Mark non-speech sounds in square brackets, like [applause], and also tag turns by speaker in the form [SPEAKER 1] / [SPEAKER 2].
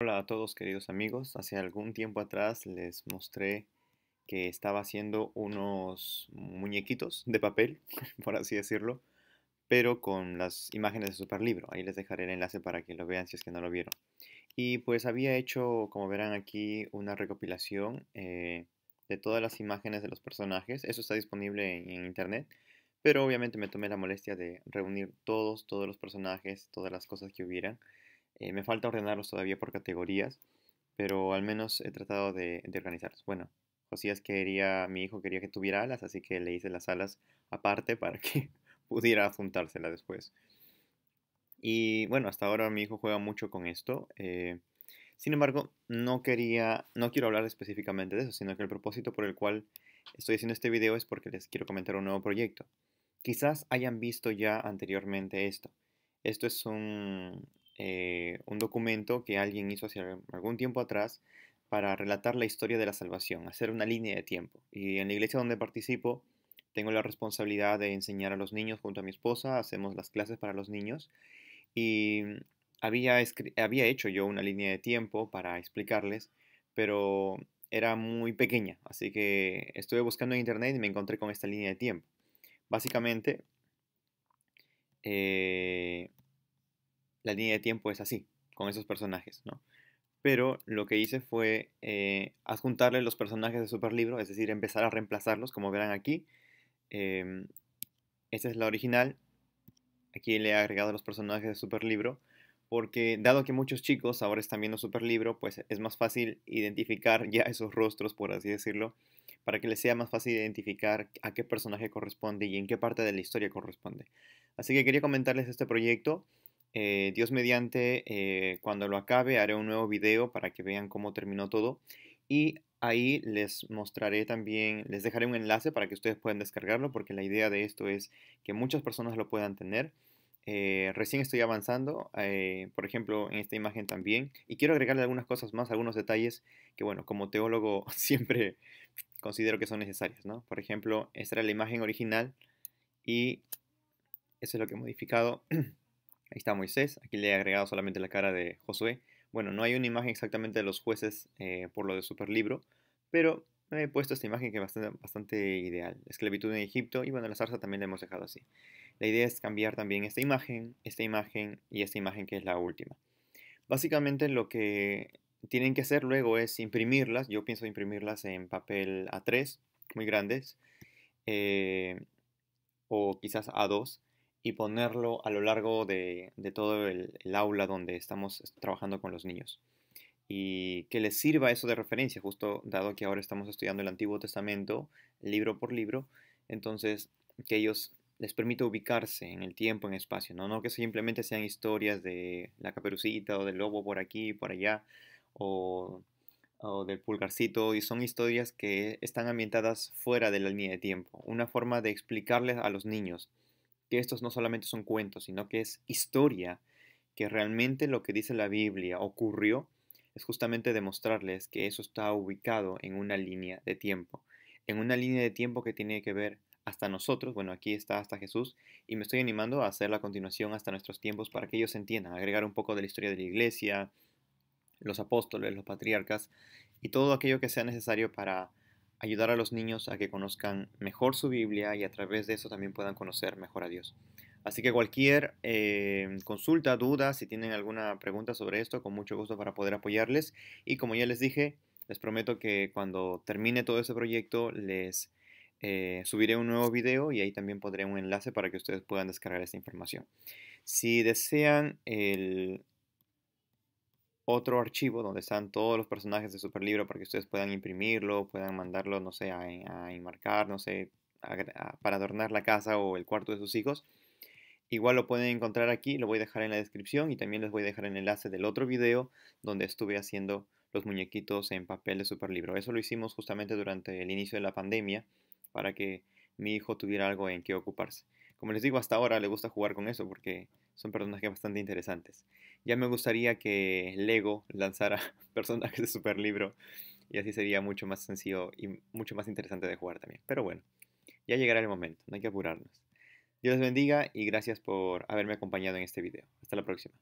[SPEAKER 1] Hola a todos queridos amigos, hace algún tiempo atrás les mostré que estaba haciendo unos muñequitos de papel, [laughs] por así decirlo, pero con las imágenes de Superlibro. Ahí les dejaré el enlace para que lo vean si es que no lo vieron. Y pues había hecho, como verán aquí, una recopilación eh, de todas las imágenes de los personajes. Eso está disponible en, en internet, pero obviamente me tomé la molestia de reunir todos, todos los personajes, todas las cosas que hubieran eh, me falta ordenarlos todavía por categorías, pero al menos he tratado de, organizarlos. Bueno, Josías quería, mi hijo quería que tuviera alas, así que le hice las alas aparte para [laughs] que pudiera juntársela después. Y bueno, hasta ahora mi hijo juega mucho con esto. Eh, sin embargo, no quería, no quiero hablar específicamente de eso, sino que el propósito por el cual estoy haciendo este video es porque les quiero comentar un nuevo proyecto. Quizás hayan visto ya anteriormente esto. Esto es un, eh, un documento que alguien hizo hace algún tiempo atrás para relatar la historia de la salvación, hacer una línea de tiempo. Y en la iglesia donde participo, tengo la responsabilidad de enseñar a los niños junto a mi esposa, hacemos las clases para los niños y mm, había, había hecho yo una línea de tiempo para explicarles, pero era muy pequeña, así que estuve buscando en internet y me encontré con esta línea de tiempo. Básicamente, eh, la línea de tiempo es así, con esos personajes, ¿no? Pero lo que hice fue eh, adjuntarle los personajes de Superlibro, es decir, empezar a reemplazarlos, como verán aquí. Em, esta es la original. Aquí le he agregado los personajes de Superlibro, porque dado que muchos chicos ahora están viendo Superlibro, pues es más fácil identificar ya esos rostros, por así decirlo, para que les sea más fácil identificar a qué personaje corresponde y en qué parte de la historia corresponde. Así que quería comentarles este proyecto. Eh, Dios mediante, eh, cuando lo acabe, haré un nuevo video para que vean cómo terminó todo. Y ahí les mostraré también, les dejaré un enlace para que ustedes puedan descargarlo, porque la idea de esto es que muchas personas lo puedan tener. Eh, recién estoy avanzando, por ejemplo, en esta imagen también. Y quiero agregarle algunas cosas más, algunos detalles que, bueno, como teólogo [laughs] siempre considero que son necesarios, ¿no? Por ejemplo, esta era la imagen original y eso es lo que he modificado. [clears throat] Ahí está Moisés, aquí le he agregado solamente la cara de Josué. Bueno, no hay una imagen exactamente de los jueces eh, por lo de Superlibro, pero he puesto esta imagen que es bastante, ideal. esclavitud en Egipto y bueno, la zarza también la hemos dejado así. La idea es cambiar también esta imagen, esta imagen y esta imagen que es la última. Básicamente lo que tienen que hacer luego es imprimirlas. Yo pienso imprimirlas en papel A3, muy grandes, eh, o quizás A2 y ponerlo a lo largo de, todo el, aula donde estamos trabajando con los niños. Y que les sirva eso de referencia, justo dado que ahora estamos estudiando el Antiguo Testamento libro por libro, entonces que ellos les permita ubicarse en el tiempo, en espacio, ¿no? no que simplemente sean historias de la caperucita o del lobo por aquí, por allá, o del pulgarcito, y son historias que están ambientadas fuera de la línea de tiempo, una forma de explicarles a los niños que estos no solamente son cuentos, sino que es historia, que realmente lo que dice la Biblia ocurrió, es justamente demostrarles que eso está ubicado en una línea de tiempo, en una línea de tiempo que tiene que ver hasta nosotros, bueno, aquí está hasta Jesús, y me estoy animando a hacer la continuación hasta nuestros tiempos para que ellos entiendan, agregar un poco de la historia de la iglesia, los apóstoles, los patriarcas, y todo aquello que sea necesario para ayudar a los niños a que conozcan mejor su Biblia y a través de eso también puedan conocer mejor a Dios. Así que cualquier eh, consulta, duda, si tienen alguna pregunta sobre esto, con mucho gusto para poder apoyarles. Y como ya les dije, les prometo que cuando termine todo ese proyecto les eh, subiré un nuevo video y ahí también pondré un enlace para que ustedes puedan descargar esta información. Si desean el otro archivo donde están todos los personajes de Superlibro para que ustedes puedan imprimirlo, puedan mandarlo, no sé, a, enmarcar, no sé, para adornar la casa o el cuarto de sus hijos. Igual lo pueden encontrar aquí, lo voy a dejar en la descripción y también les voy a dejar el enlace del otro video donde estuve haciendo los muñequitos en papel de Superlibro. Eso lo hicimos justamente durante el inicio de la pandemia para que mi hijo tuviera algo en qué ocuparse como les digo, hasta ahora le gusta jugar con eso porque son personajes bastante interesantes. Ya me gustaría que Lego lanzara [laughs] personajes de super libro y así sería mucho más sencillo y mucho más interesante de jugar también. Pero bueno, ya llegará el momento, no hay que apurarnos. Dios les bendiga y gracias por haberme acompañado en este video. Hasta la próxima.